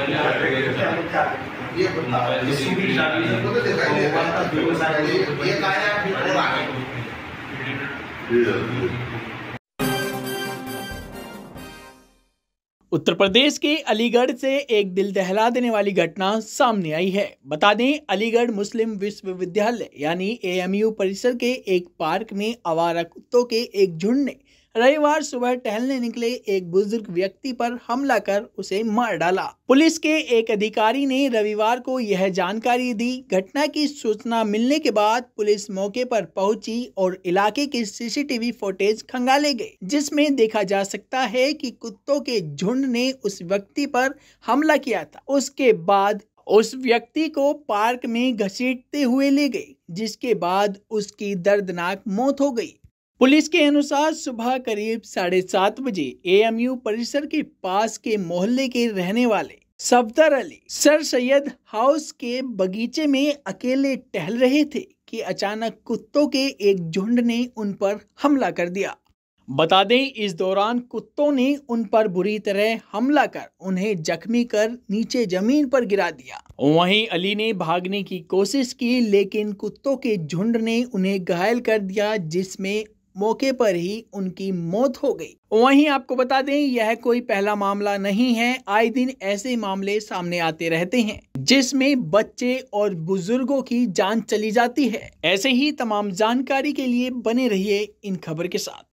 उत्तर प्रदेश के अलीगढ़ से एक दिल दहला देने वाली घटना सामने आई है बता दें अलीगढ़ मुस्लिम विश्वविद्यालय यानी एएमयू परिसर के एक पार्क में आवारा कुत्तों के एक झुंड ने रविवार सुबह टहलने निकले एक बुजुर्ग व्यक्ति पर हमला कर उसे मार डाला पुलिस के एक अधिकारी ने रविवार को यह जानकारी दी घटना की सूचना मिलने के बाद पुलिस मौके पर पहुंची और इलाके की सीसीटीवी फुटेज खंगाले गए जिसमें देखा जा सकता है कि कुत्तों के झुंड ने उस व्यक्ति पर हमला किया था उसके बाद उस व्यक्ति को पार्क में घसीटते हुए ले गए जिसके बाद उसकी दर्दनाक मौत हो गई पुलिस के अनुसार सुबह करीब साढ़े सात बजे एएमयू परिसर के पास के मोहल्ले के रहने वाले सफदर अली सर सैयद हाउस के बगीचे में अकेले टहल रहे थे कि अचानक कुत्तों के एक झुंड ने उन पर हमला कर दिया बता दें इस दौरान कुत्तों ने उन पर बुरी तरह हमला कर उन्हें जख्मी कर नीचे जमीन पर गिरा दिया वहीं अली ने भागने की कोशिश की लेकिन कुत्तों के झुंड ने उन्हें घायल कर दिया जिसमें मौके पर ही उनकी मौत हो गई वहीं आपको बता दें यह कोई पहला मामला नहीं है आए दिन ऐसे मामले सामने आते रहते हैं जिसमें बच्चे और बुजुर्गों की जान चली जाती है ऐसे ही तमाम जानकारी के लिए बने रहिए इन खबर के साथ